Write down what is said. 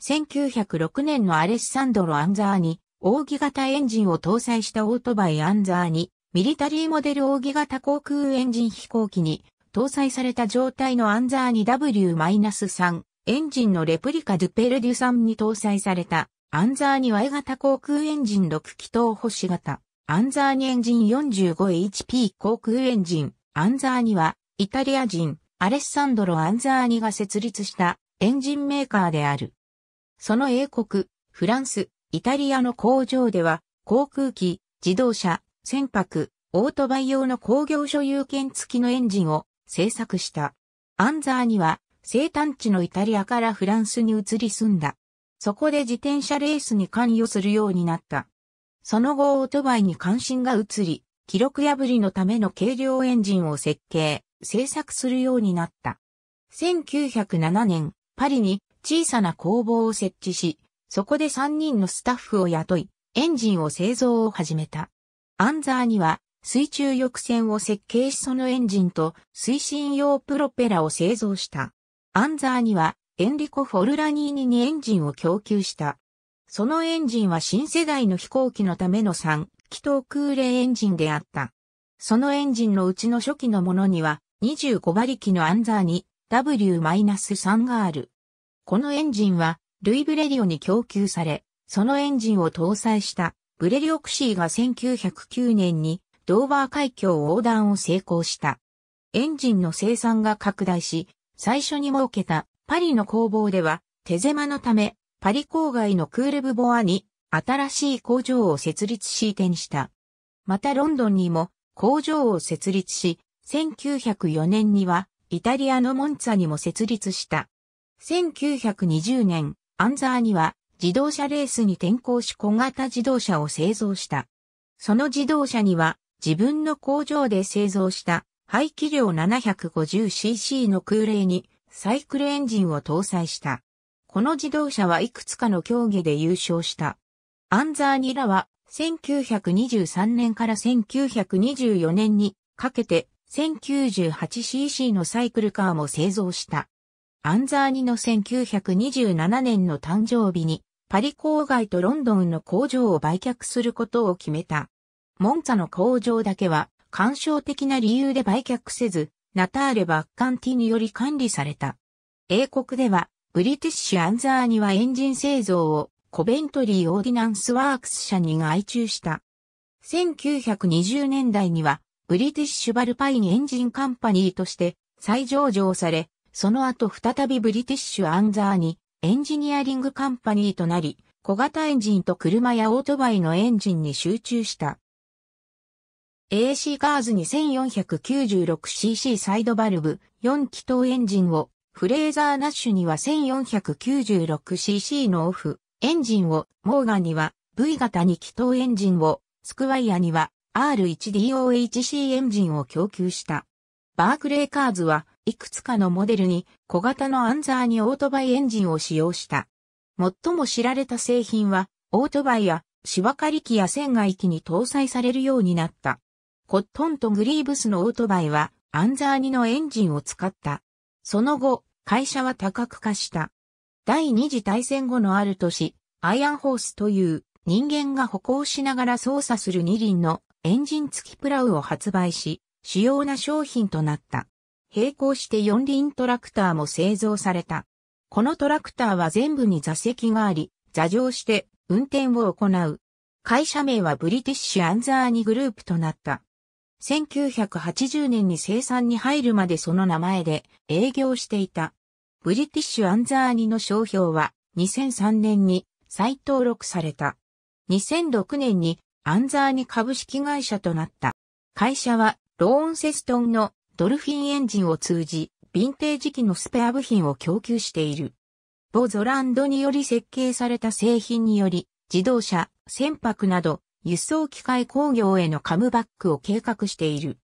1906年のアレッサンドロ・アンザーニ、扇形エンジンを搭載したオートバイアンザーニ、ミリタリーモデル扇形航空エンジン飛行機に搭載された状態のアンザーニ W-3 エンジンのレプリカドゥペルデュンに搭載されたアンザーニ Y 型航空エンジン6気筒星型アンザーニエンジン 45HP 航空エンジンアンザーニはイタリア人アレッサンドロ・アンザーニが設立したエンジンメーカーである。その英国、フランス、イタリアの工場では、航空機、自動車、船舶、オートバイ用の工業所有権付きのエンジンを製作した。アンザーには、生誕地のイタリアからフランスに移り住んだ。そこで自転車レースに関与するようになった。その後オートバイに関心が移り、記録破りのための軽量エンジンを設計、製作するようになった。1907年、パリに小さな工房を設置し、そこで3人のスタッフを雇い、エンジンを製造を始めた。アンザーには水中翼船を設計しそのエンジンと推進用プロペラを製造した。アンザーにはエンリコ・フォルラニーニにエンジンを供給した。そのエンジンは新世代の飛行機のための3気筒空冷エンジンであった。そのエンジンのうちの初期のものには25馬力のアンザーに W-3 がある。このエンジンは、ルイ・ブレリオに供給され、そのエンジンを搭載したブレリオクシーが1909年にドーバー海峡横断を成功した。エンジンの生産が拡大し、最初に設けたパリの工房では手狭のためパリ郊外のクールブボアに新しい工場を設立し移転した。またロンドンにも工場を設立し、1904年にはイタリアのモンツァにも設立した。1920年、アンザーには自動車レースに転向し小型自動車を製造した。その自動車には自分の工場で製造した排気量 750cc の空冷にサイクルエンジンを搭載した。この自動車はいくつかの競技で優勝した。アンザーニラは1923年から1924年にかけて 1098cc のサイクルカーも製造した。アンザーニの1927年の誕生日に、パリ郊外とロンドンの工場を売却することを決めた。モンツァの工場だけは、干渉的な理由で売却せず、ナターレバッカンティにより管理された。英国では、ブリティッシュアンザーニはエンジン製造をコベントリーオーディナンスワークス社に外注した。1920年代には、ブリティッシュバルパインエンジンカンパニーとして再上場され、その後再びブリティッシュアンザーにエンジニアリングカンパニーとなり、小型エンジンと車やオートバイのエンジンに集中した。AC ガーズに1 4 9 6 c c サイドバルブ4気筒エンジンを、フレーザーナッシュには 1496cc のオフ、エンジンを、モーガンには V 型2気筒エンジンを、スクワイアには R1DOHC エンジンを供給した。バークレーカーズはいくつかのモデルに小型のアンザーにオートバイエンジンを使用した。最も知られた製品は、オートバイやシワカリ機や船外機に搭載されるようになった。コットンとグリーブスのオートバイは、アンザーニのエンジンを使った。その後、会社は多角化した。第二次大戦後のある年、アイアンホースという人間が歩行しながら操作する二輪のエンジン付きプラウを発売し、主要な商品となった。並行して四輪トラクターも製造された。このトラクターは全部に座席があり、座上して運転を行う。会社名はブリティッシュアンザーニグループとなった。1980年に生産に入るまでその名前で営業していた。ブリティッシュアンザーニの商標は2003年に再登録された。2006年にアンザーニ株式会社となった。会社はローンセストンのドルフィンエンジンを通じ、ヴィンテージ機のスペア部品を供給している。ボゾランドにより設計された製品により、自動車、船舶など、輸送機械工業へのカムバックを計画している。